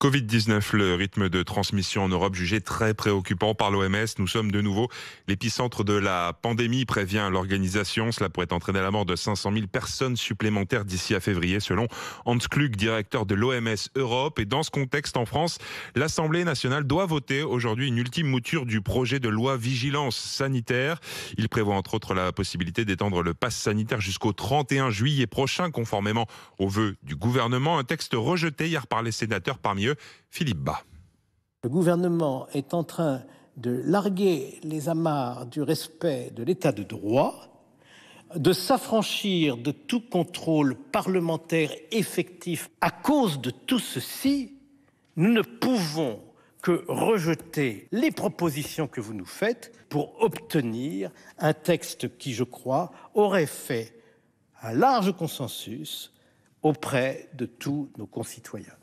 Covid-19, le rythme de transmission en Europe jugé très préoccupant par l'OMS. Nous sommes de nouveau l'épicentre de la pandémie, prévient l'organisation. Cela pourrait entraîner la mort de 500 000 personnes supplémentaires d'ici à février, selon Hans Klug, directeur de l'OMS Europe. Et dans ce contexte, en France, l'Assemblée nationale doit voter aujourd'hui une ultime mouture du projet de loi vigilance sanitaire. Il prévoit entre autres la possibilité d'étendre le pass sanitaire jusqu'au 31 juillet prochain, conformément aux voeux du gouvernement. Un texte rejeté hier par les sénateurs parmi Philippe Bas. Le gouvernement est en train de larguer les amarres du respect de l'état de droit, de s'affranchir de tout contrôle parlementaire effectif. À cause de tout ceci, nous ne pouvons que rejeter les propositions que vous nous faites pour obtenir un texte qui, je crois, aurait fait un large consensus auprès de tous nos concitoyens.